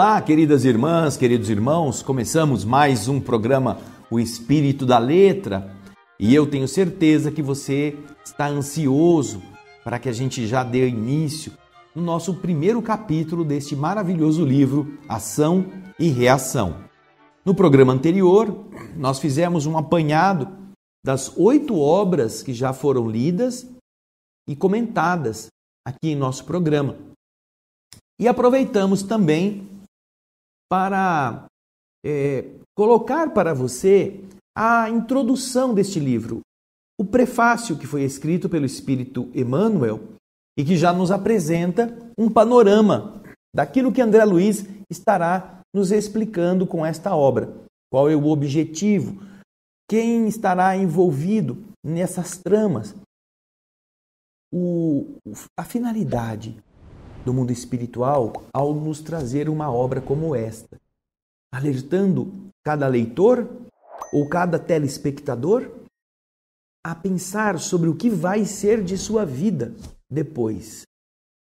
Olá, queridas irmãs, queridos irmãos, começamos mais um programa O Espírito da Letra e eu tenho certeza que você está ansioso para que a gente já dê início no nosso primeiro capítulo deste maravilhoso livro Ação e Reação. No programa anterior, nós fizemos um apanhado das oito obras que já foram lidas e comentadas aqui em nosso programa. E aproveitamos também para é, colocar para você a introdução deste livro, o prefácio que foi escrito pelo Espírito Emmanuel e que já nos apresenta um panorama daquilo que André Luiz estará nos explicando com esta obra. Qual é o objetivo? Quem estará envolvido nessas tramas? O, a finalidade, do mundo espiritual ao nos trazer uma obra como esta, alertando cada leitor ou cada telespectador a pensar sobre o que vai ser de sua vida depois,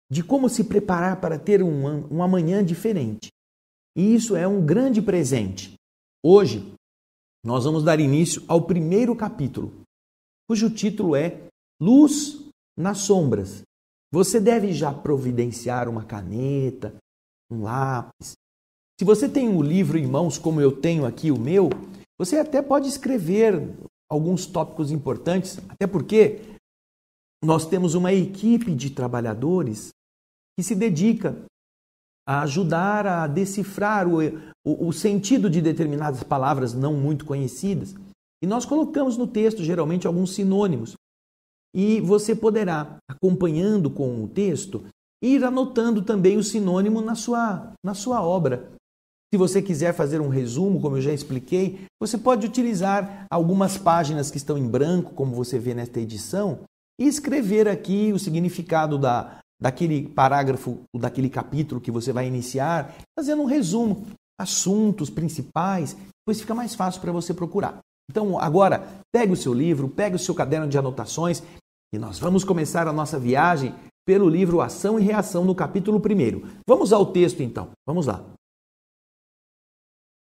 de como se preparar para ter um, um amanhã diferente. E isso é um grande presente. Hoje, nós vamos dar início ao primeiro capítulo, cujo título é Luz nas Sombras você deve já providenciar uma caneta, um lápis. Se você tem um livro em mãos, como eu tenho aqui o meu, você até pode escrever alguns tópicos importantes, até porque nós temos uma equipe de trabalhadores que se dedica a ajudar a decifrar o, o, o, sentido de determinadas palavras não muito conhecidas. E nós colocamos no texto, geralmente, alguns sinônimos e você poderá, acompanhando com o texto, ir anotando também o sinônimo na sua, na sua obra. Se você quiser fazer um resumo, como eu já expliquei, você pode utilizar algumas páginas que estão em branco, como você vê nesta edição, e escrever aqui o significado da, daquele parágrafo, daquele capítulo que você vai iniciar, fazendo um resumo, assuntos principais, pois fica mais fácil para você procurar. Então, agora, pegue o seu livro, pegue o seu caderno de anotações e nós vamos começar a nossa viagem pelo livro Ação e Reação, no capítulo 1. Vamos ao texto então. Vamos lá.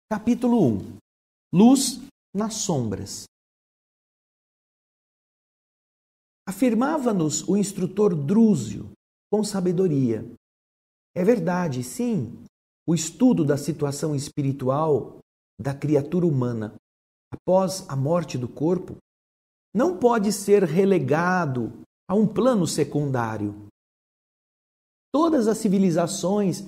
Capítulo 1. Luz nas sombras. Afirmava-nos o instrutor Drúzio com sabedoria. É verdade, sim, o estudo da situação espiritual da criatura humana após a morte do corpo não pode ser relegado a um plano secundário. Todas as civilizações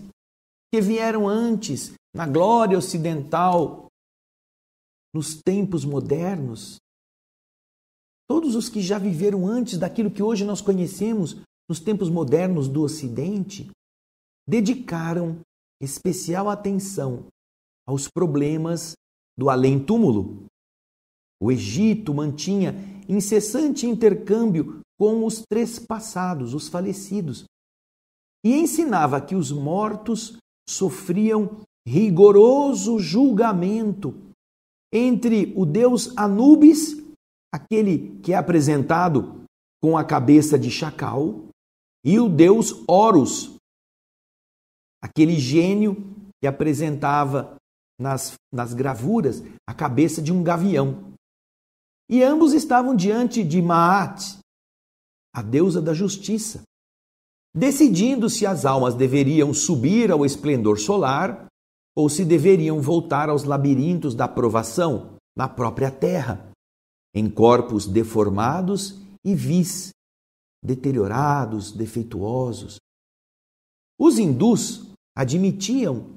que vieram antes, na glória ocidental, nos tempos modernos, todos os que já viveram antes daquilo que hoje nós conhecemos nos tempos modernos do Ocidente, dedicaram especial atenção aos problemas do além-túmulo, o Egito mantinha incessante intercâmbio com os trespassados, os falecidos, e ensinava que os mortos sofriam rigoroso julgamento entre o deus Anubis, aquele que é apresentado com a cabeça de chacal, e o deus Horus, aquele gênio que apresentava nas, nas gravuras a cabeça de um gavião. E ambos estavam diante de Maat, a deusa da justiça, decidindo se as almas deveriam subir ao esplendor solar ou se deveriam voltar aos labirintos da provação na própria terra, em corpos deformados e vis, deteriorados, defeituosos. Os hindus admitiam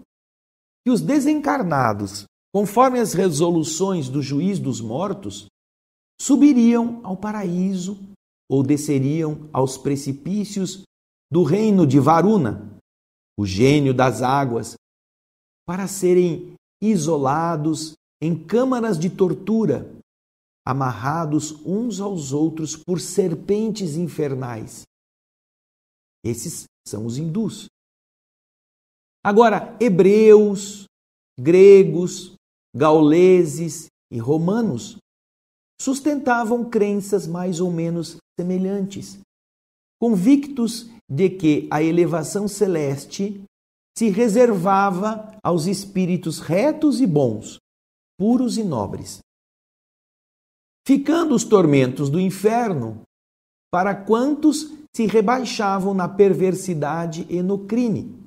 que os desencarnados, conforme as resoluções do juiz dos mortos, subiriam ao paraíso ou desceriam aos precipícios do reino de Varuna, o gênio das águas, para serem isolados em câmaras de tortura, amarrados uns aos outros por serpentes infernais. Esses são os hindus. Agora, hebreus, gregos, gauleses e romanos sustentavam crenças mais ou menos semelhantes, convictos de que a elevação celeste se reservava aos espíritos retos e bons, puros e nobres. Ficando os tormentos do inferno para quantos se rebaixavam na perversidade e no crime,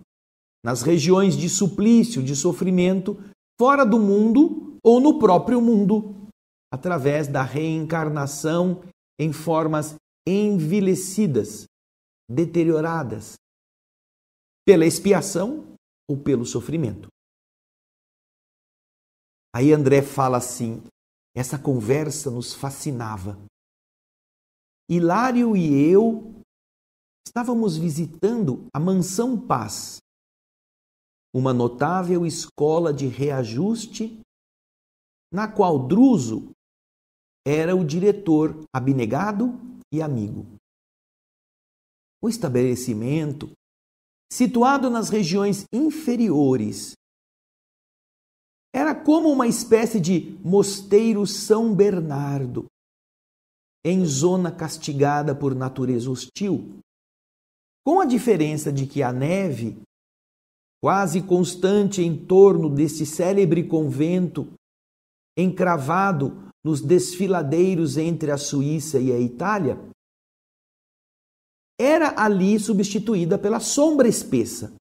nas regiões de suplício, de sofrimento, fora do mundo ou no próprio mundo através da reencarnação em formas envelhecidas, deterioradas, pela expiação ou pelo sofrimento. Aí André fala assim: essa conversa nos fascinava. Hilário e eu estávamos visitando a Mansão Paz, uma notável escola de reajuste, na qual Druso era o diretor abnegado e amigo. O estabelecimento, situado nas regiões inferiores, era como uma espécie de mosteiro São Bernardo, em zona castigada por natureza hostil, com a diferença de que a neve, quase constante em torno deste célebre convento, encravado nos desfiladeiros entre a Suíça e a Itália, era ali substituída pela sombra espessa,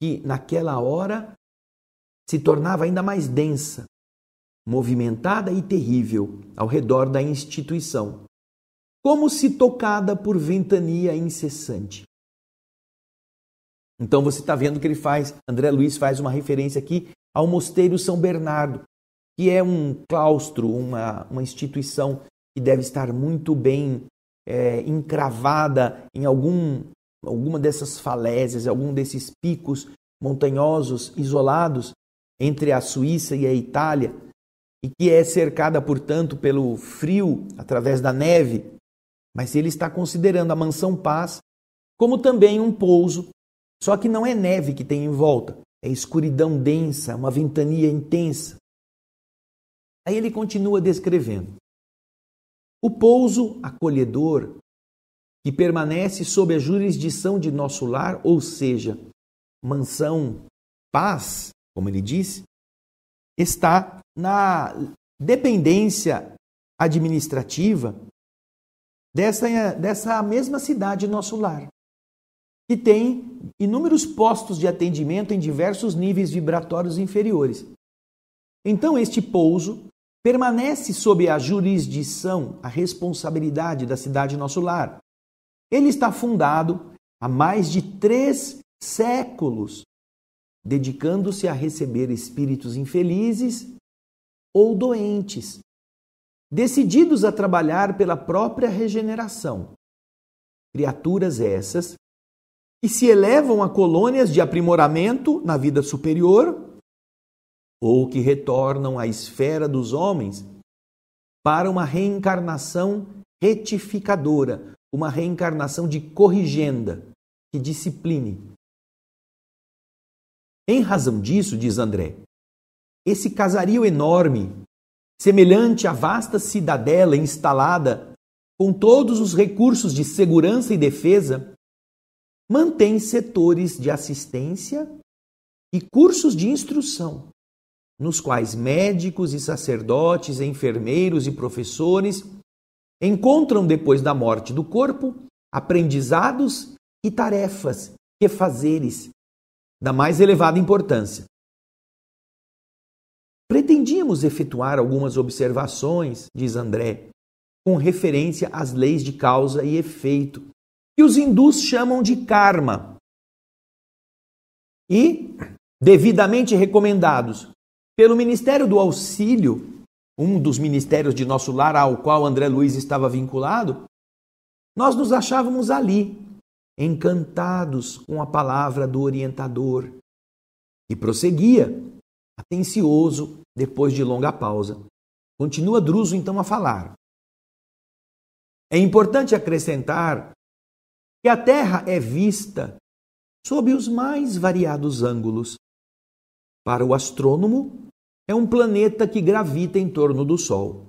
que naquela hora se tornava ainda mais densa, movimentada e terrível ao redor da instituição, como se tocada por ventania incessante. Então você está vendo que ele faz, André Luiz faz uma referência aqui ao Mosteiro São Bernardo, que é um claustro, uma, uma instituição que deve estar muito bem é, encravada em algum, alguma dessas falésias, algum desses picos montanhosos isolados entre a Suíça e a Itália, e que é cercada, portanto, pelo frio através da neve, mas ele está considerando a mansão paz como também um pouso, só que não é neve que tem em volta, é escuridão densa, uma ventania intensa. Aí ele continua descrevendo. O pouso acolhedor que permanece sob a jurisdição de nosso lar, ou seja, mansão, paz, como ele diz, está na dependência administrativa dessa, dessa mesma cidade, nosso lar, que tem inúmeros postos de atendimento em diversos níveis vibratórios inferiores. Então, este pouso permanece sob a jurisdição, a responsabilidade da cidade nosso lar. Ele está fundado há mais de três séculos, dedicando-se a receber espíritos infelizes ou doentes, decididos a trabalhar pela própria regeneração. Criaturas essas que se elevam a colônias de aprimoramento na vida superior ou que retornam à esfera dos homens para uma reencarnação retificadora, uma reencarnação de corrigenda, que discipline. Em razão disso, diz André, esse casario enorme, semelhante à vasta cidadela instalada com todos os recursos de segurança e defesa, mantém setores de assistência e cursos de instrução nos quais médicos e sacerdotes, enfermeiros e professores encontram depois da morte do corpo aprendizados e tarefas, e fazeres da mais elevada importância. Pretendíamos efetuar algumas observações, diz André, com referência às leis de causa e efeito, que os hindus chamam de karma. E, devidamente recomendados pelo Ministério do Auxílio, um dos ministérios de nosso lar ao qual André Luiz estava vinculado, nós nos achávamos ali, encantados com a palavra do orientador. E prosseguia, atencioso, depois de longa pausa. Continua Druso então a falar. É importante acrescentar que a Terra é vista sob os mais variados ângulos. Para o astrônomo, é um planeta que gravita em torno do Sol.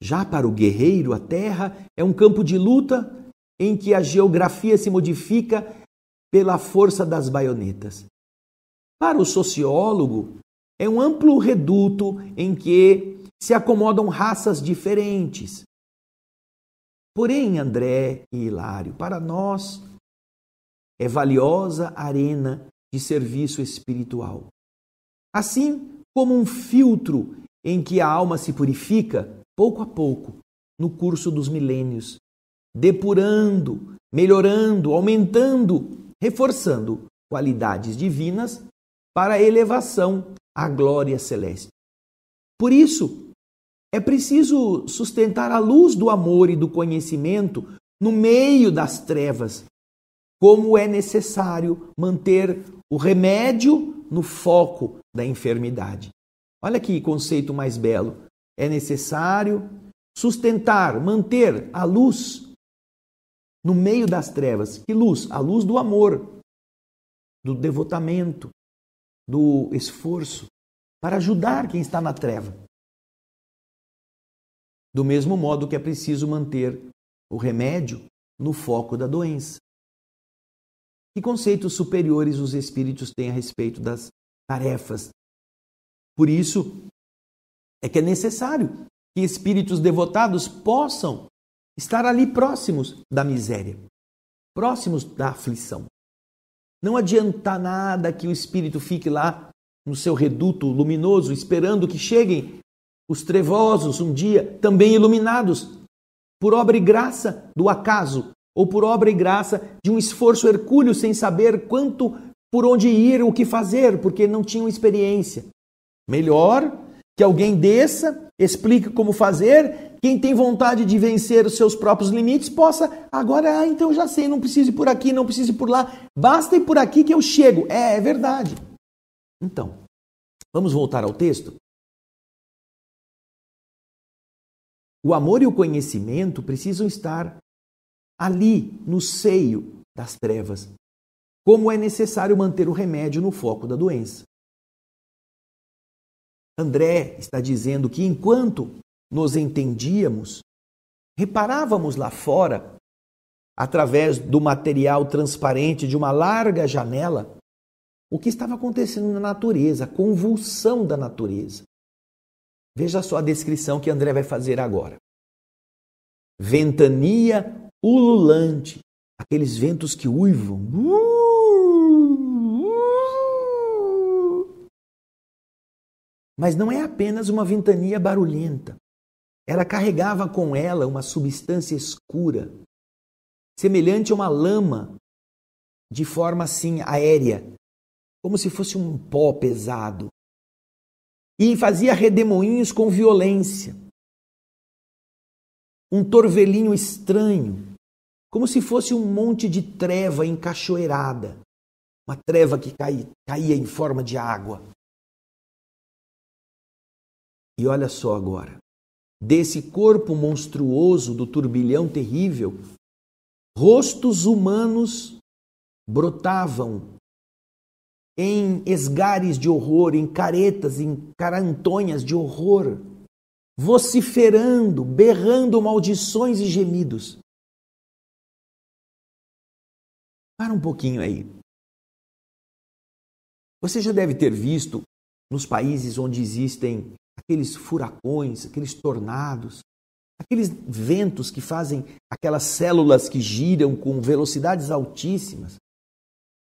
Já para o guerreiro, a Terra é um campo de luta em que a geografia se modifica pela força das baionetas. Para o sociólogo, é um amplo reduto em que se acomodam raças diferentes. Porém, André e Hilário, para nós, é valiosa arena de serviço espiritual. Assim, como um filtro em que a alma se purifica pouco a pouco no curso dos milênios, depurando, melhorando, aumentando, reforçando qualidades divinas para elevação à glória celeste. Por isso, é preciso sustentar a luz do amor e do conhecimento no meio das trevas, como é necessário manter o remédio no foco da enfermidade. Olha que conceito mais belo. É necessário sustentar, manter a luz no meio das trevas. Que luz? A luz do amor, do devotamento, do esforço para ajudar quem está na treva. Do mesmo modo que é preciso manter o remédio no foco da doença. Que conceitos superiores os espíritos têm a respeito das tarefas? Por isso é que é necessário que espíritos devotados possam estar ali próximos da miséria, próximos da aflição. Não adianta nada que o espírito fique lá no seu reduto luminoso, esperando que cheguem os trevosos um dia também iluminados por obra e graça do acaso, ou por obra e graça de um esforço hercúleo sem saber quanto por onde ir, o que fazer, porque não tinham experiência. Melhor que alguém desça, explique como fazer, quem tem vontade de vencer os seus próprios limites possa, agora, ah, então já sei, não preciso ir por aqui, não preciso ir por lá, basta ir por aqui que eu chego. É, é verdade. Então, vamos voltar ao texto? O amor e o conhecimento precisam estar ali no seio das trevas. Como é necessário manter o remédio no foco da doença. André está dizendo que enquanto nos entendíamos, reparávamos lá fora, através do material transparente de uma larga janela, o que estava acontecendo na natureza, a convulsão da natureza. Veja só a descrição que André vai fazer agora. Ventania ululante, aqueles ventos que uivam. Mas não é apenas uma ventania barulhenta. Ela carregava com ela uma substância escura, semelhante a uma lama, de forma assim aérea, como se fosse um pó pesado. E fazia redemoinhos com violência. Um torvelinho estranho, como se fosse um monte de treva encachoeirada, uma treva que caía, caía em forma de água. E olha só agora, desse corpo monstruoso do turbilhão terrível, rostos humanos brotavam em esgares de horror, em caretas, em carantonhas de horror, vociferando, berrando maldições e gemidos. Para um pouquinho aí. Você já deve ter visto nos países onde existem aqueles furacões, aqueles tornados, aqueles ventos que fazem aquelas células que giram com velocidades altíssimas.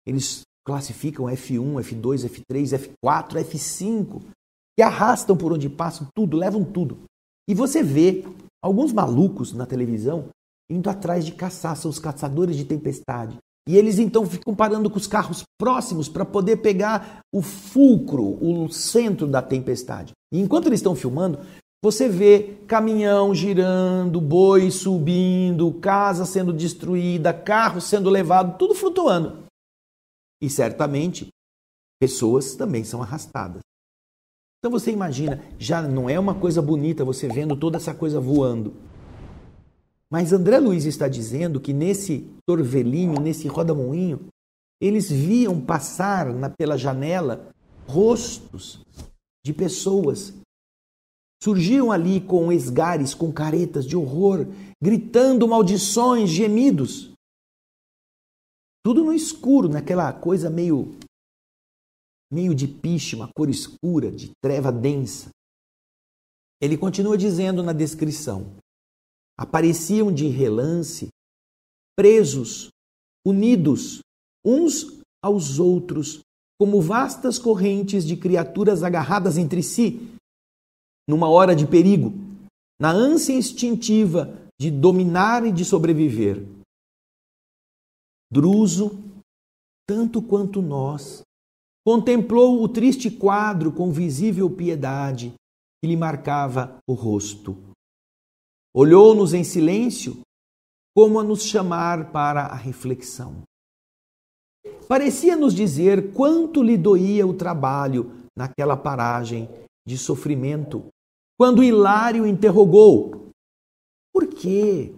Eles classificam F1, F2, F3, F4, F5, que arrastam por onde passam tudo, levam tudo. E você vê alguns malucos na televisão indo atrás de caçar, são os caçadores de tempestade. E eles então ficam parando com os carros próximos para poder pegar o fulcro, o centro da tempestade. E enquanto eles estão filmando, você vê caminhão girando, boi subindo, casa sendo destruída, carro sendo levado, tudo flutuando. E certamente pessoas também são arrastadas. Então você imagina, já não é uma coisa bonita você vendo toda essa coisa voando. Mas André Luiz está dizendo que nesse torvelinho, nesse rodamoinho, eles viam passar na, pela janela rostos de pessoas. Surgiam ali com esgares, com caretas de horror, gritando maldições, gemidos. Tudo no escuro, naquela coisa meio meio de piche, uma cor escura, de treva densa. Ele continua dizendo na descrição: apareciam de relance, presos, unidos uns aos outros, como vastas correntes de criaturas agarradas entre si, numa hora de perigo, na ânsia instintiva de dominar e de sobreviver. Druso, tanto quanto nós, contemplou o triste quadro com visível piedade que lhe marcava o rosto olhou-nos em silêncio, como a nos chamar para a reflexão. Parecia nos dizer quanto lhe doía o trabalho naquela paragem de sofrimento, quando Hilário interrogou: Por que,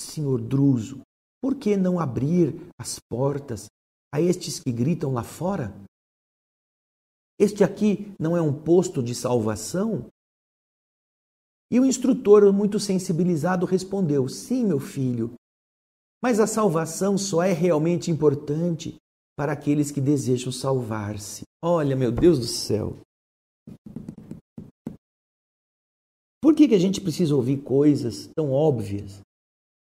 senhor Druso, por que não abrir as portas a estes que gritam lá fora? Este aqui não é um posto de salvação? E o instrutor, muito sensibilizado, respondeu: Sim, meu filho, mas a salvação só é realmente importante para aqueles que desejam salvar-se. Olha, meu Deus do céu! Por que, que a gente precisa ouvir coisas tão óbvias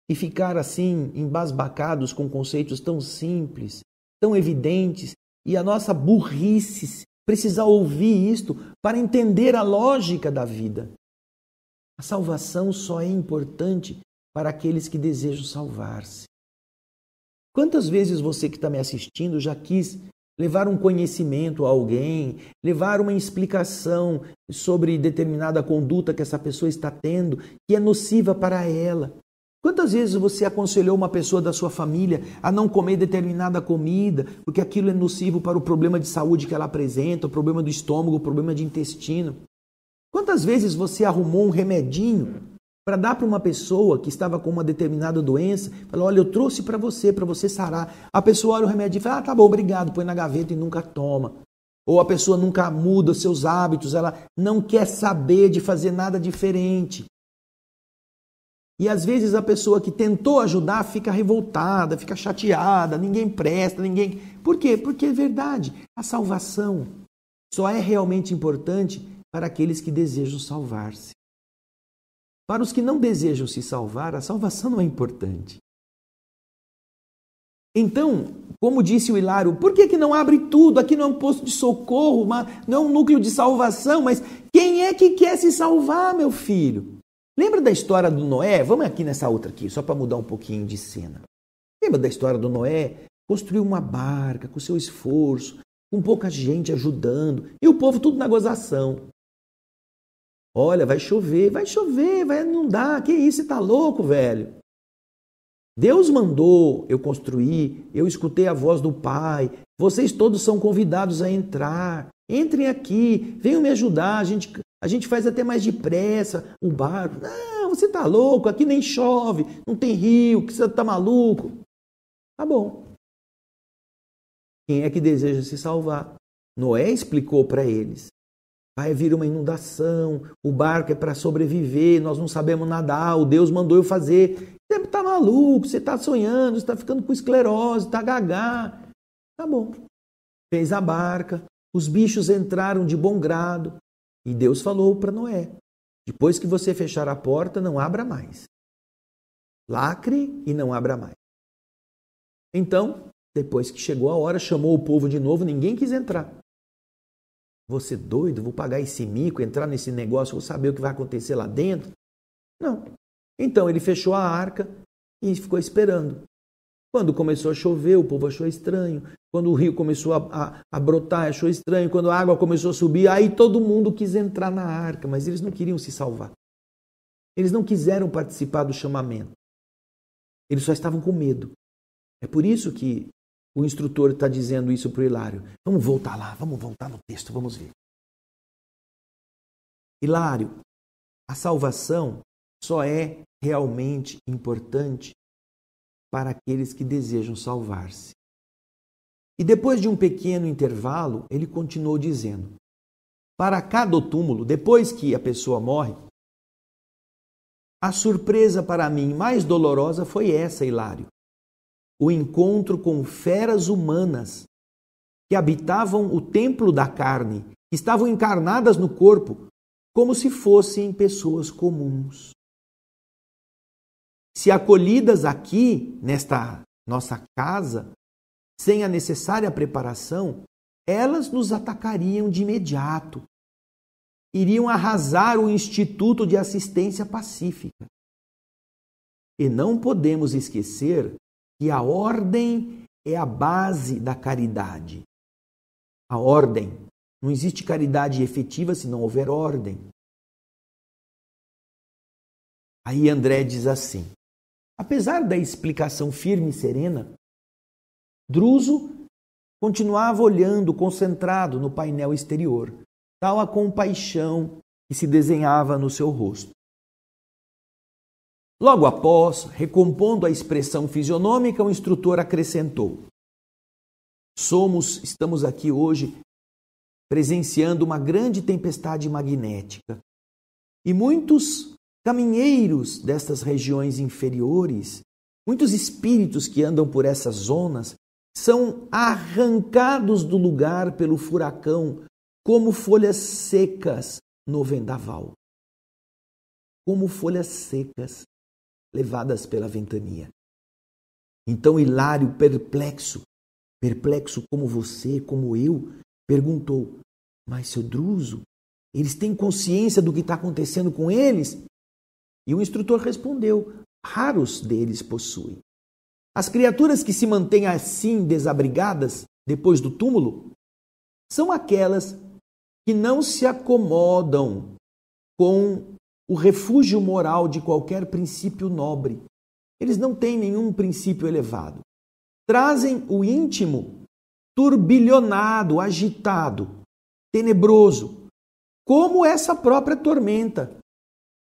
e ficar assim embasbacados com conceitos tão simples, tão evidentes e a nossa burrice precisar ouvir isto para entender a lógica da vida? A salvação só é importante para aqueles que desejam salvar-se. Quantas vezes você que está me assistindo já quis levar um conhecimento a alguém, levar uma explicação sobre determinada conduta que essa pessoa está tendo, que é nociva para ela? Quantas vezes você aconselhou uma pessoa da sua família a não comer determinada comida, porque aquilo é nocivo para o problema de saúde que ela apresenta, o problema do estômago, o problema de intestino? Quantas vezes você arrumou um remedinho para dar para uma pessoa que estava com uma determinada doença? Falou, olha, eu trouxe para você, para você sarar. A pessoa olha o remédio e fala, ah, tá bom, obrigado, põe na gaveta e nunca toma. Ou a pessoa nunca muda seus hábitos, ela não quer saber de fazer nada diferente. E às vezes a pessoa que tentou ajudar fica revoltada, fica chateada, ninguém presta, ninguém. Por quê? Porque é verdade. A salvação só é realmente importante para aqueles que desejam salvar-se. Para os que não desejam se salvar, a salvação não é importante. Então, como disse o Hilário, por que, que não abre tudo? Aqui não é um posto de socorro, uma, não é um núcleo de salvação, mas quem é que quer se salvar, meu filho? Lembra da história do Noé? Vamos aqui nessa outra aqui, só para mudar um pouquinho de cena. Lembra da história do Noé? Construiu uma barca com seu esforço, com pouca gente ajudando, e o povo tudo na gozação. Olha, vai chover, vai chover, vai inundar. Que isso, você tá louco, velho? Deus mandou eu construir, eu escutei a voz do Pai. Vocês todos são convidados a entrar. Entrem aqui, venham me ajudar. A gente, a gente faz até mais depressa o barco. Não, você tá louco, aqui nem chove, não tem rio, que você tá maluco. Tá bom. Quem é que deseja se salvar? Noé explicou para eles. Vai vir uma inundação, o barco é para sobreviver, nós não sabemos nadar, o Deus mandou eu fazer. Você está maluco, você está sonhando, você está ficando com esclerose, está gagá. Tá bom. Fez a barca, os bichos entraram de bom grado. E Deus falou para Noé: depois que você fechar a porta, não abra mais. Lacre e não abra mais. Então, depois que chegou a hora, chamou o povo de novo, ninguém quis entrar. Você doido? Vou pagar esse mico, entrar nesse negócio, vou saber o que vai acontecer lá dentro? Não. Então ele fechou a arca e ficou esperando. Quando começou a chover, o povo achou estranho. Quando o rio começou a, a, a, brotar, achou estranho. Quando a água começou a subir, aí todo mundo quis entrar na arca, mas eles não queriam se salvar. Eles não quiseram participar do chamamento. Eles só estavam com medo. É por isso que o instrutor está dizendo isso para o Hilário. Vamos voltar lá, vamos voltar no texto, vamos ver. Hilário, a salvação só é realmente importante para aqueles que desejam salvar-se. E depois de um pequeno intervalo, ele continuou dizendo: Para cada túmulo, depois que a pessoa morre, a surpresa para mim mais dolorosa foi essa, Hilário o encontro com feras humanas que habitavam o templo da carne, estavam encarnadas no corpo, como se fossem pessoas comuns. Se acolhidas aqui, nesta nossa casa, sem a necessária preparação, elas nos atacariam de imediato. Iriam arrasar o Instituto de Assistência Pacífica. E não podemos esquecer que a ordem é a base da caridade. A ordem. Não existe caridade efetiva se não houver ordem. Aí André diz assim: apesar da explicação firme e serena, Druso continuava olhando concentrado no painel exterior, tal a compaixão que se desenhava no seu rosto. Logo após, recompondo a expressão fisionômica, o instrutor acrescentou: Somos, estamos aqui hoje presenciando uma grande tempestade magnética e muitos caminheiros destas regiões inferiores, muitos espíritos que andam por essas zonas, são arrancados do lugar pelo furacão como folhas secas no vendaval. Como folhas secas levadas pela ventania. Então Hilário, perplexo, perplexo como você, como eu, perguntou: Mas, seu Druso, eles têm consciência do que está acontecendo com eles? E o instrutor respondeu: Raros deles possuem. As criaturas que se mantêm assim desabrigadas depois do túmulo são aquelas que não se acomodam com o refúgio moral de qualquer princípio nobre. Eles não têm nenhum princípio elevado. Trazem o íntimo turbilhonado, agitado, tenebroso, como essa própria tormenta.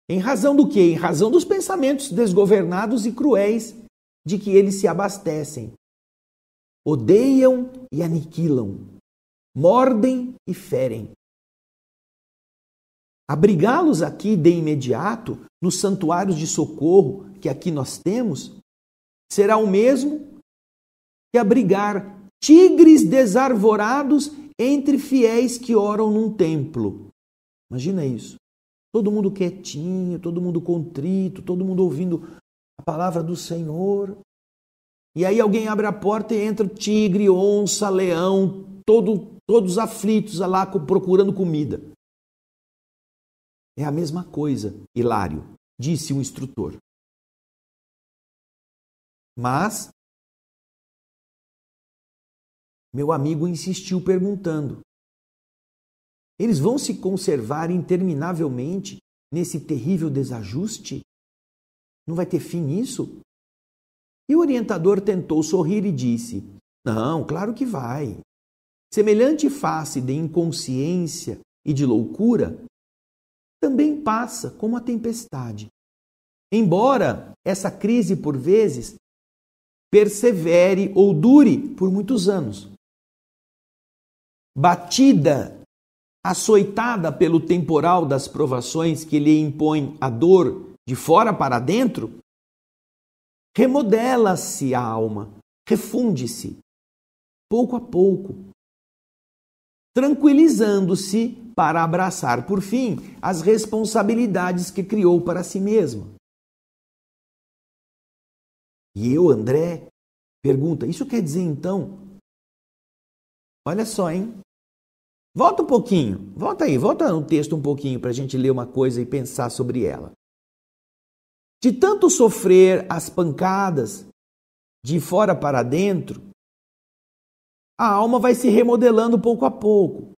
Em razão do que? Em razão dos pensamentos desgovernados e cruéis de que eles se abastecem. Odeiam e aniquilam, mordem e ferem, Abrigá-los aqui de imediato, nos santuários de socorro que aqui nós temos, será o mesmo que abrigar tigres desarvorados entre fiéis que oram num templo. Imagina isso. Todo mundo quietinho, todo mundo contrito, todo mundo ouvindo a palavra do Senhor. E aí alguém abre a porta e entra tigre, onça, leão, todo, todos aflitos lá procurando comida. É a mesma coisa, Hilário, disse o um instrutor. Mas. Meu amigo insistiu perguntando: Eles vão se conservar interminavelmente nesse terrível desajuste? Não vai ter fim isso? E o orientador tentou sorrir e disse: Não, claro que vai. Semelhante face de inconsciência e de loucura também passa, como a tempestade. Embora essa crise, por vezes, persevere ou dure por muitos anos. Batida, açoitada pelo temporal das provações que lhe impõe a dor de fora para dentro, remodela-se a alma, refunde-se, pouco a pouco, tranquilizando-se para abraçar, por fim, as responsabilidades que criou para si mesma. E eu, André, pergunta: isso quer dizer então? Olha só, hein? Volta um pouquinho, volta aí, volta no texto um pouquinho para a gente ler uma coisa e pensar sobre ela. De tanto sofrer as pancadas de fora para dentro, a alma vai se remodelando pouco a pouco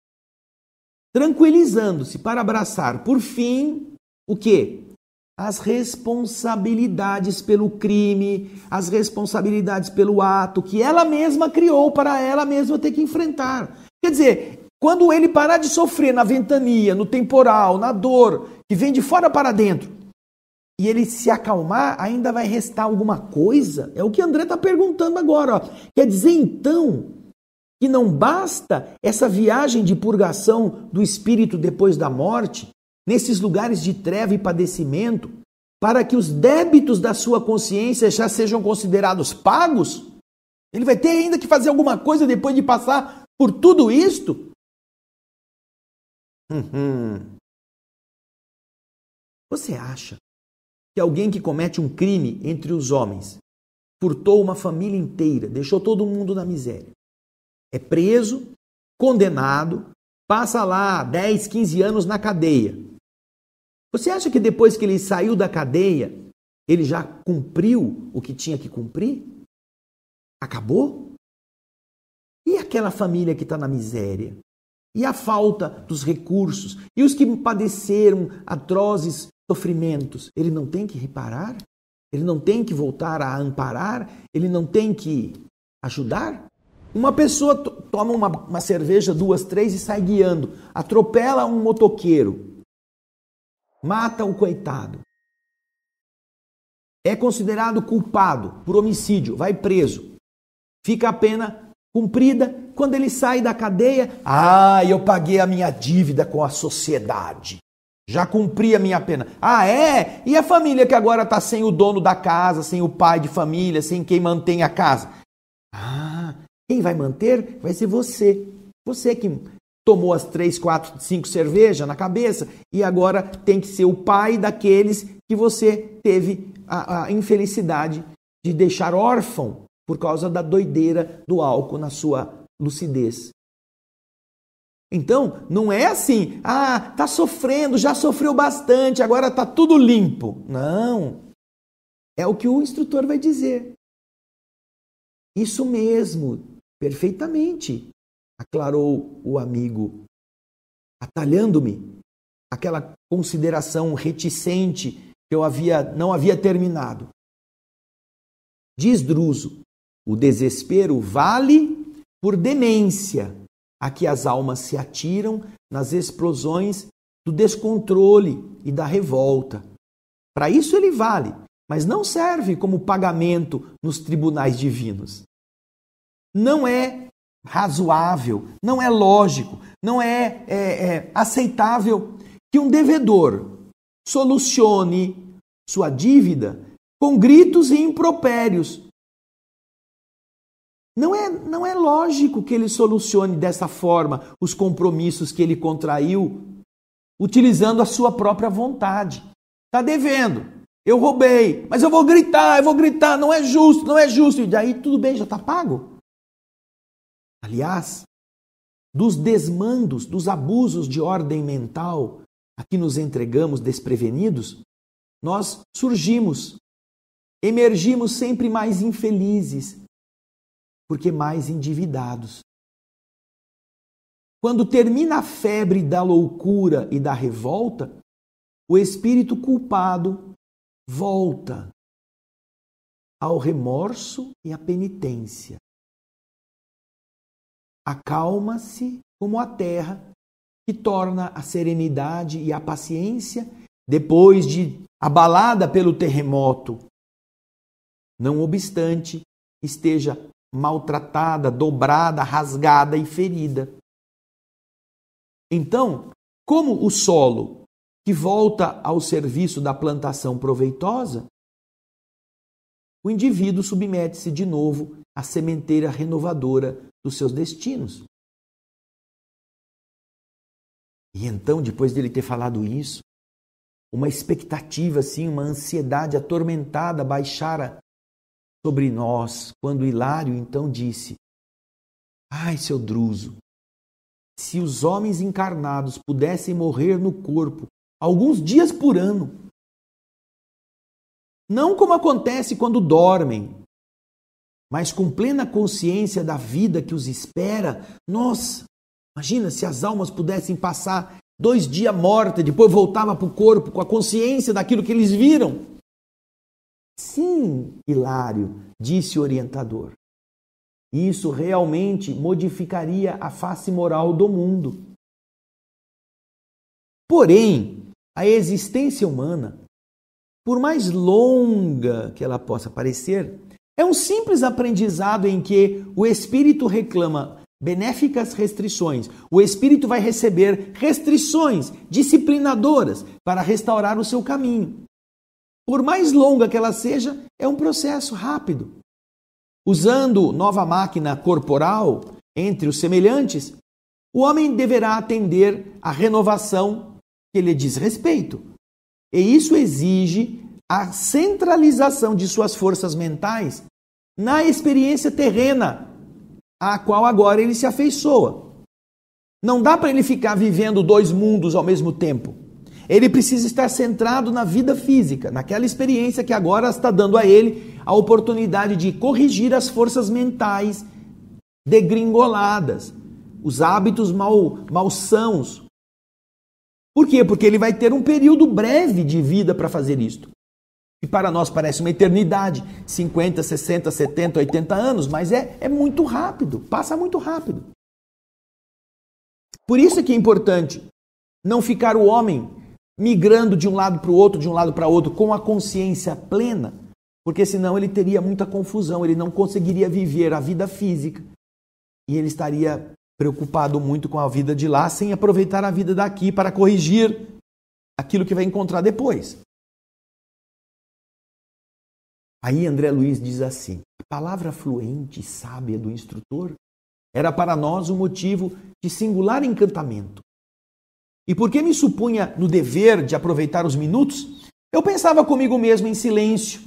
tranquilizando-se para abraçar, por fim, o quê As responsabilidades pelo crime, as responsabilidades pelo ato que ela mesma criou para ela mesma ter que enfrentar. Quer dizer, quando ele parar de sofrer na ventania, no temporal, na dor, que vem de fora para dentro, e ele se acalmar, ainda vai restar alguma coisa? É o que André está perguntando agora. Ó. Quer dizer, então, que não basta essa viagem de purgação do espírito depois da morte, nesses lugares de treva e padecimento, para que os débitos da sua consciência já sejam considerados pagos? Ele vai ter ainda que fazer alguma coisa depois de passar por tudo isto? Uhum. Você acha que alguém que comete um crime entre os homens furtou uma família inteira, deixou todo mundo na miséria, é preso, condenado, passa lá 10, 15 anos na cadeia. Você acha que depois que ele saiu da cadeia, ele já cumpriu o que tinha que cumprir? Acabou? E aquela família que está na miséria? E a falta dos recursos? E os que padeceram atrozes sofrimentos? Ele não tem que reparar? Ele não tem que voltar a amparar? Ele não tem que ajudar? Uma pessoa toma uma, uma cerveja, duas, três e sai guiando, atropela um motoqueiro, mata o coitado, é considerado culpado por homicídio, vai preso, fica a pena cumprida. Quando ele sai da cadeia, ah, eu paguei a minha dívida com a sociedade. Já cumpri a minha pena. Ah, é? E a família que agora está sem o dono da casa, sem o pai de família, sem quem mantém a casa? Ah, quem vai manter vai ser você. Você que tomou as três, quatro, cinco cervejas na cabeça e agora tem que ser o pai daqueles que você teve a, a infelicidade de deixar órfão por causa da doideira do álcool na sua lucidez. Então, não é assim, ah, tá sofrendo, já sofreu bastante, agora tá tudo limpo. Não. É o que o instrutor vai dizer. Isso mesmo, Perfeitamente, aclarou o amigo, atalhando-me aquela consideração reticente que eu havia não havia terminado. Diz Druso: o desespero vale por demência a que as almas se atiram nas explosões do descontrole e da revolta. Para isso ele vale, mas não serve como pagamento nos tribunais divinos não é razoável, não é lógico, não é, é, é aceitável que um devedor solucione sua dívida com gritos e impropérios. Não é, não é lógico que ele solucione dessa forma os compromissos que ele contraiu utilizando a sua própria vontade. Está devendo. Eu roubei, mas eu vou gritar, eu vou gritar, não é justo, não é justo. E daí tudo bem, já está pago aliás, dos desmandos, dos abusos de ordem mental a que nos entregamos desprevenidos, nós surgimos, emergimos sempre mais infelizes, porque mais endividados. Quando termina a febre da loucura e da revolta, o espírito culpado volta ao remorso e à penitência acalma-se como a terra, que torna a serenidade e a paciência depois de abalada pelo terremoto. Não obstante, esteja maltratada, dobrada, rasgada e ferida. Então, como o solo que volta ao serviço da plantação proveitosa, o indivíduo submete-se de novo à sementeira renovadora dos seus destinos. E então, depois dele ter falado isso, uma expectativa, assim, uma ansiedade atormentada baixara sobre nós, quando Hilário então disse: Ai, seu Druso, se os homens encarnados pudessem morrer no corpo alguns dias por ano, não como acontece quando dormem, mas com plena consciência da vida que os espera, nossa, imagina se as almas pudessem passar dois dias mortas, depois voltava para o corpo com a consciência daquilo que eles viram. Sim, Hilário, disse o orientador. Isso realmente modificaria a face moral do mundo. Porém, a existência humana, por mais longa que ela possa parecer, é um simples aprendizado em que o espírito reclama benéficas restrições. O espírito vai receber restrições disciplinadoras para restaurar o seu caminho. Por mais longa que ela seja, é um processo rápido. Usando nova máquina corporal entre os semelhantes, o homem deverá atender à renovação que lhe diz respeito. E isso exige a centralização de suas forças mentais na experiência terrena, a qual agora ele se afeiçoa. Não dá para ele ficar vivendo dois mundos ao mesmo tempo. Ele precisa estar centrado na vida física, naquela experiência que agora está dando a ele a oportunidade de corrigir as forças mentais degringoladas, os hábitos mal, malsãos. Por quê? Porque ele vai ter um período breve de vida para fazer isto. E para nós parece uma eternidade, 50, 60, 70, 80 anos, mas é, é muito rápido, passa muito rápido. Por isso é que é importante não ficar o homem migrando de um lado para o outro, de um lado para outro, com a consciência plena, porque senão ele teria muita confusão, ele não conseguiria viver a vida física e ele estaria preocupado muito com a vida de lá, sem aproveitar a vida daqui para corrigir aquilo que vai encontrar depois. Aí André Luiz diz assim: a palavra fluente e sábia do instrutor era para nós um motivo de singular encantamento. E porque me supunha no dever de aproveitar os minutos, eu pensava comigo mesmo em silêncio.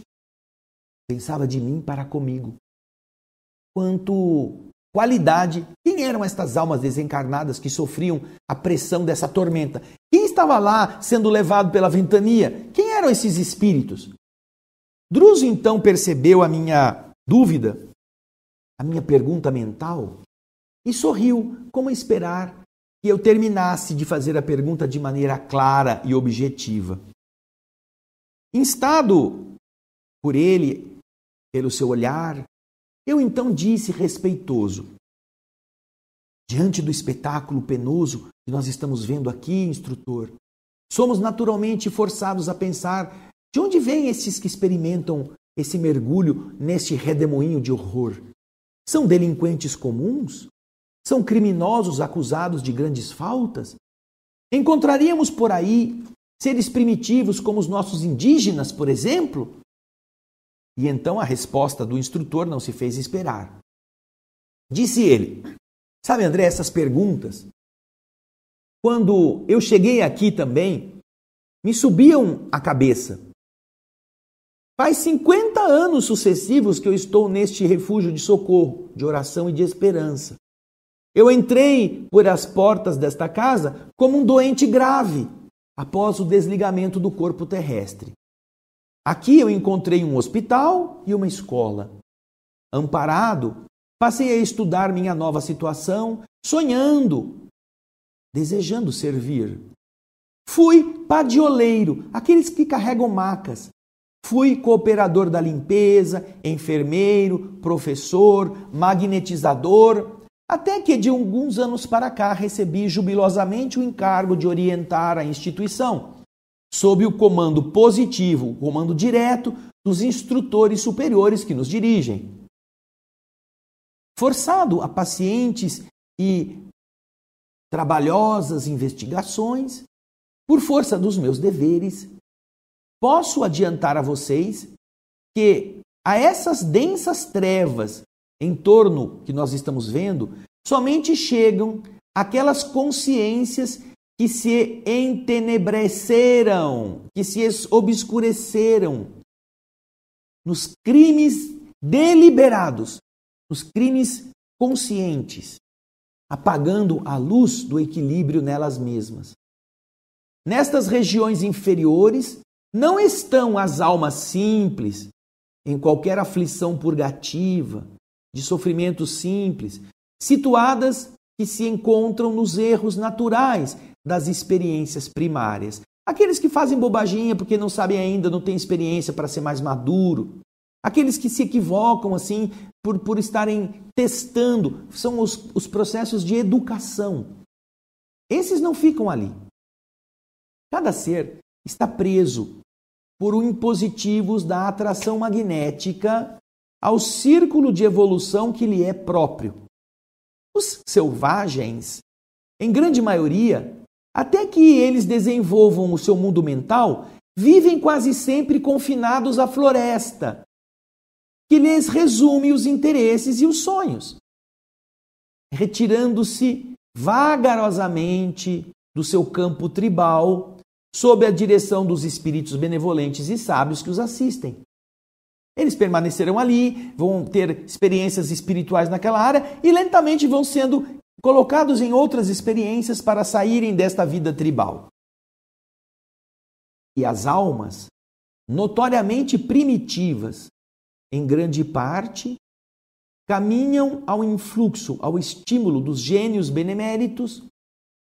Pensava de mim para comigo. Quanto qualidade, quem eram estas almas desencarnadas que sofriam a pressão dessa tormenta? Quem estava lá sendo levado pela ventania? Quem eram esses espíritos? Druso então percebeu a minha dúvida, a minha pergunta mental, e sorriu, como a esperar que eu terminasse de fazer a pergunta de maneira clara e objetiva. Instado por ele, pelo seu olhar, eu então disse respeitoso: Diante do espetáculo penoso que nós estamos vendo aqui, instrutor, somos naturalmente forçados a pensar de onde vêm esses que experimentam esse mergulho neste redemoinho de horror? São delinquentes comuns? São criminosos acusados de grandes faltas? Encontraríamos por aí seres primitivos como os nossos indígenas, por exemplo? E então a resposta do instrutor não se fez esperar. Disse ele: Sabe, André, essas perguntas, quando eu cheguei aqui também, me subiam à cabeça. Faz 50 anos sucessivos que eu estou neste refúgio de socorro, de oração e de esperança. Eu entrei por as portas desta casa como um doente grave, após o desligamento do corpo terrestre. Aqui eu encontrei um hospital e uma escola. Amparado, passei a estudar minha nova situação, sonhando, desejando servir. Fui padioleiro, aqueles que carregam macas, Fui cooperador da limpeza, enfermeiro, professor, magnetizador, até que de alguns anos para cá recebi jubilosamente o encargo de orientar a instituição, sob o comando positivo, o comando direto dos instrutores superiores que nos dirigem. Forçado a pacientes e trabalhosas investigações, por força dos meus deveres, Posso adiantar a vocês que a essas densas trevas em torno que nós estamos vendo, somente chegam aquelas consciências que se entenebreceram, que se obscureceram nos crimes deliberados, nos crimes conscientes, apagando a luz do equilíbrio nelas mesmas. Nestas regiões inferiores, não estão as almas simples em qualquer aflição purgativa, de sofrimento simples, situadas que se encontram nos erros naturais das experiências primárias. Aqueles que fazem bobaginha porque não sabem ainda, não têm experiência para ser mais maduro. Aqueles que se equivocam assim por, por estarem testando. São os, os processos de educação. Esses não ficam ali. Cada ser está preso por impositivos da atração magnética ao círculo de evolução que lhe é próprio. Os selvagens, em grande maioria, até que eles desenvolvam o seu mundo mental, vivem quase sempre confinados à floresta, que lhes resume os interesses e os sonhos, retirando-se vagarosamente do seu campo tribal sob a direção dos espíritos benevolentes e sábios que os assistem. Eles permanecerão ali, vão ter experiências espirituais naquela área e lentamente vão sendo colocados em outras experiências para saírem desta vida tribal. E as almas, notoriamente primitivas, em grande parte, caminham ao influxo, ao estímulo dos gênios beneméritos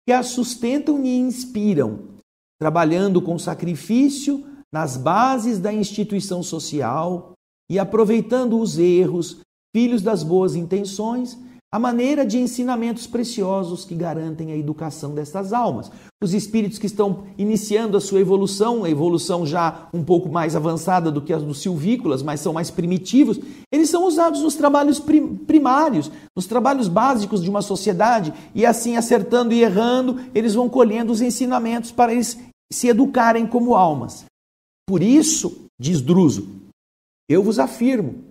que as sustentam e inspiram trabalhando com sacrifício nas bases da instituição social e aproveitando os erros, filhos das boas intenções, a maneira de ensinamentos preciosos que garantem a educação destas almas. Os espíritos que estão iniciando a sua evolução, a evolução já um pouco mais avançada do que as dos silvícolas, mas são mais primitivos, eles são usados nos trabalhos primários, nos trabalhos básicos de uma sociedade, e assim, acertando e errando, eles vão colhendo os ensinamentos para eles se educarem como almas. Por isso, diz Druso, eu vos afirmo,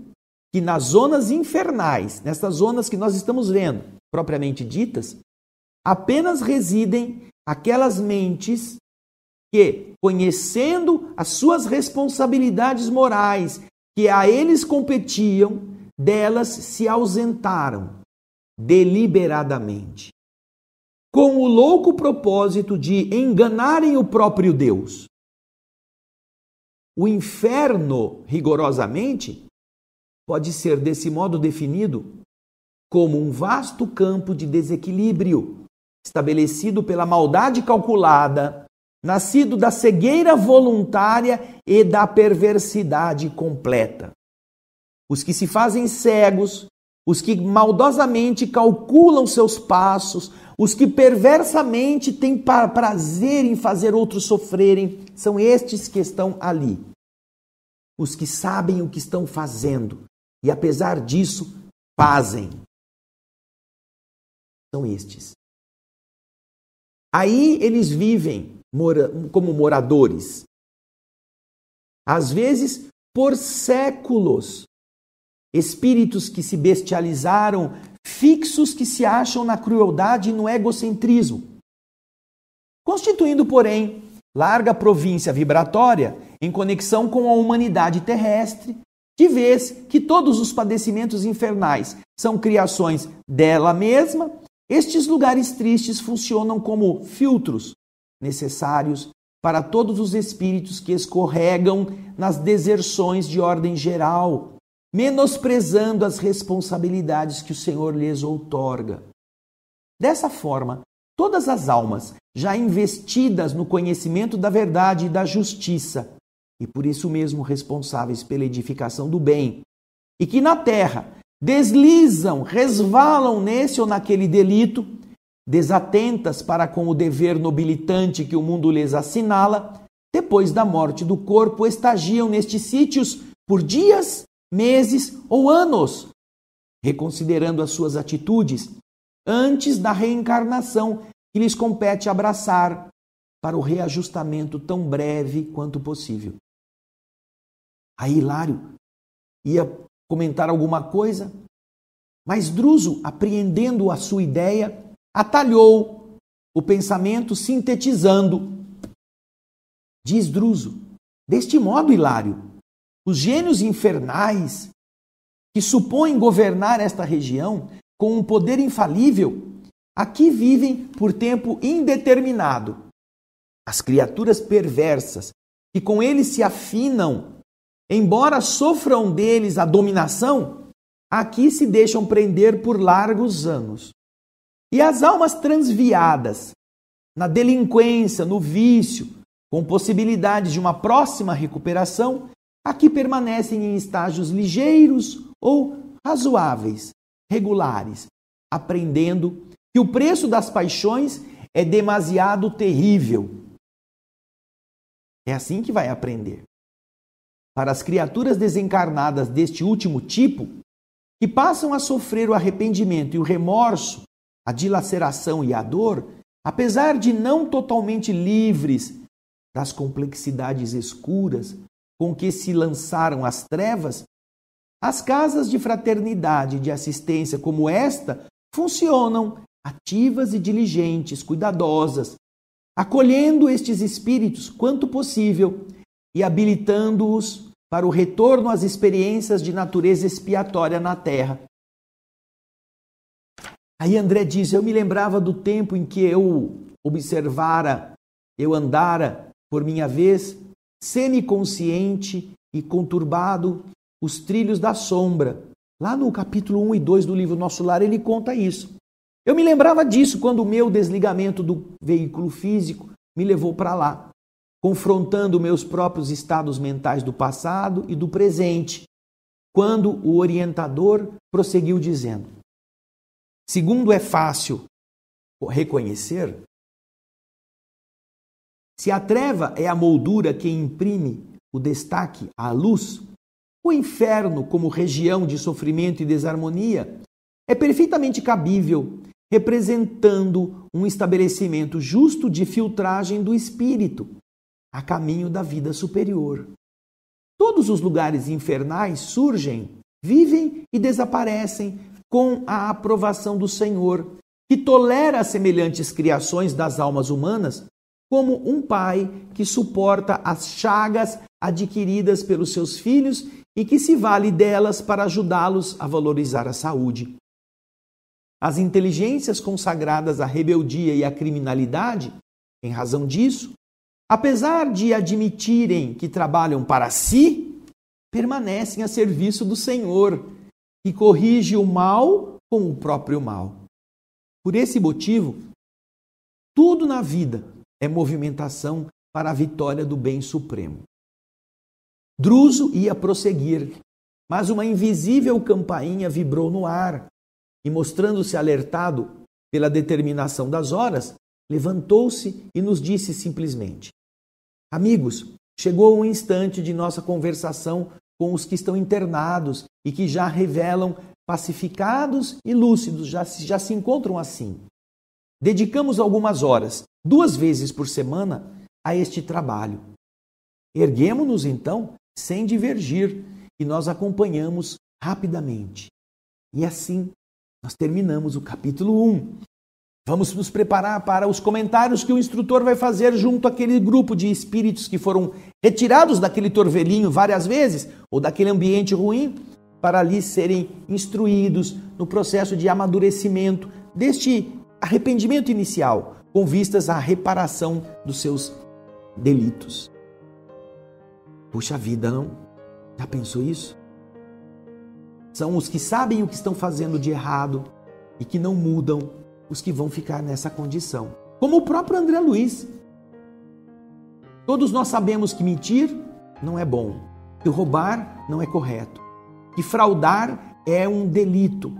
que nas zonas infernais, nessas zonas que nós estamos vendo, propriamente ditas, apenas residem aquelas mentes que, conhecendo as suas responsabilidades morais que a eles competiam, delas se ausentaram deliberadamente, com o louco propósito de enganarem o próprio Deus. O inferno, rigorosamente, pode ser desse modo definido como um vasto campo de desequilíbrio estabelecido pela maldade calculada, nascido da cegueira voluntária e da perversidade completa. Os que se fazem cegos, os que maldosamente calculam seus passos, os que perversamente têm prazer em fazer outros sofrerem, são estes que estão ali. Os que sabem o que estão fazendo, e apesar disso, fazem. São estes. Aí eles vivem mora como moradores. Às vezes, por séculos, espíritos que se bestializaram, fixos que se acham na crueldade e no egocentrismo. Constituindo, porém, larga província vibratória em conexão com a humanidade terrestre, de vez que todos os padecimentos infernais são criações dela mesma, estes lugares tristes funcionam como filtros necessários para todos os espíritos que escorregam nas deserções de ordem geral, menosprezando as responsabilidades que o Senhor lhes outorga. Dessa forma, todas as almas já investidas no conhecimento da verdade e da justiça, e por isso mesmo responsáveis pela edificação do bem, e que na terra deslizam, resvalam nesse ou naquele delito, desatentas para com o dever nobilitante que o mundo lhes assinala, depois da morte do corpo, estagiam nestes sítios por dias, meses ou anos, reconsiderando as suas atitudes antes da reencarnação que lhes compete abraçar para o reajustamento tão breve quanto possível. Aí Hilário ia comentar alguma coisa, mas Druso, apreendendo a sua ideia, atalhou o pensamento sintetizando. Diz Druso: Deste modo, Hilário, os gênios infernais que supõem governar esta região com um poder infalível, aqui vivem por tempo indeterminado. As criaturas perversas que com eles se afinam Embora sofram deles a dominação, aqui se deixam prender por largos anos. E as almas transviadas na delinquência, no vício, com possibilidade de uma próxima recuperação, aqui permanecem em estágios ligeiros ou razoáveis, regulares, aprendendo que o preço das paixões é demasiado terrível. É assim que vai aprender para as criaturas desencarnadas deste último tipo, que passam a sofrer o arrependimento e o remorso, a dilaceração e a dor, apesar de não totalmente livres das complexidades escuras com que se lançaram as trevas, as casas de fraternidade e de assistência como esta funcionam ativas e diligentes, cuidadosas, acolhendo estes espíritos quanto possível e habilitando-os para o retorno às experiências de natureza expiatória na Terra. Aí André diz: Eu me lembrava do tempo em que eu observara, eu andara, por minha vez, semiconsciente e conturbado, os trilhos da sombra. Lá no capítulo 1 e 2 do livro Nosso Lar, ele conta isso. Eu me lembrava disso quando o meu desligamento do veículo físico me levou para lá confrontando meus próprios estados mentais do passado e do presente, quando o orientador prosseguiu dizendo: Segundo, é fácil reconhecer se a treva é a moldura que imprime o destaque à luz, o inferno, como região de sofrimento e desarmonia, é perfeitamente cabível, representando um estabelecimento justo de filtragem do espírito, a caminho da vida superior. Todos os lugares infernais surgem, vivem e desaparecem com a aprovação do Senhor, que tolera semelhantes criações das almas humanas, como um pai que suporta as chagas adquiridas pelos seus filhos e que se vale delas para ajudá-los a valorizar a saúde. As inteligências consagradas à rebeldia e à criminalidade, em razão disso, apesar de admitirem que trabalham para si, permanecem a serviço do Senhor, que corrige o mal com o próprio mal. Por esse motivo, tudo na vida é movimentação para a vitória do bem supremo. Druso ia prosseguir, mas uma invisível campainha vibrou no ar e, mostrando-se alertado pela determinação das horas, levantou-se e nos disse simplesmente: Amigos, chegou o instante de nossa conversação com os que estão internados e que já revelam pacificados e lúcidos, já, já se encontram assim. Dedicamos algumas horas, duas vezes por semana, a este trabalho. Erguemo-nos então sem divergir e nós acompanhamos rapidamente. E assim nós terminamos o capítulo 1. Vamos nos preparar para os comentários que o instrutor vai fazer junto àquele grupo de espíritos que foram retirados daquele torvelinho várias vezes ou daquele ambiente ruim para ali serem instruídos no processo de amadurecimento deste arrependimento inicial, com vistas à reparação dos seus delitos. Puxa vida, não? Já pensou isso? São os que sabem o que estão fazendo de errado e que não mudam os que vão ficar nessa condição. Como o próprio André Luiz. Todos nós sabemos que mentir não é bom, que roubar não é correto, que fraudar é um delito,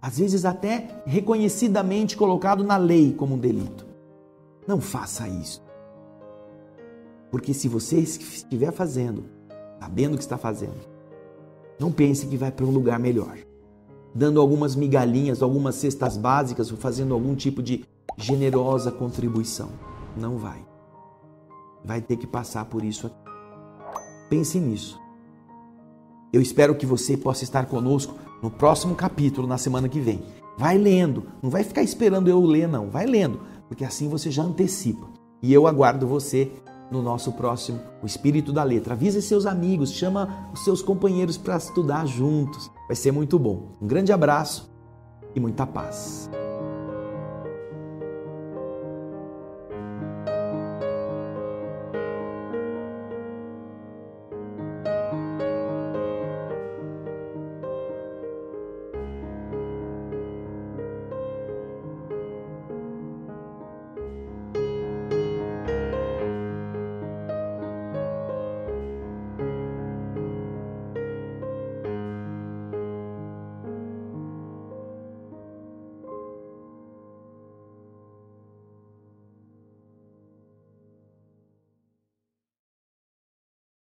às vezes até reconhecidamente colocado na lei como um delito. Não faça isso. Porque se você estiver fazendo, sabendo o que está fazendo, não pense que vai para um lugar melhor dando algumas migalhinhas, algumas cestas básicas ou fazendo algum tipo de generosa contribuição. Não vai. Vai ter que passar por isso aqui. Pense nisso. Eu espero que você possa estar conosco no próximo capítulo, na semana que vem. Vai lendo, não vai ficar esperando eu ler, não. Vai lendo, porque assim você já antecipa. E eu aguardo você no nosso próximo O Espírito da Letra. Avise seus amigos, chama os seus companheiros para estudar juntos. Vai ser muito bom. Um grande abraço e muita paz.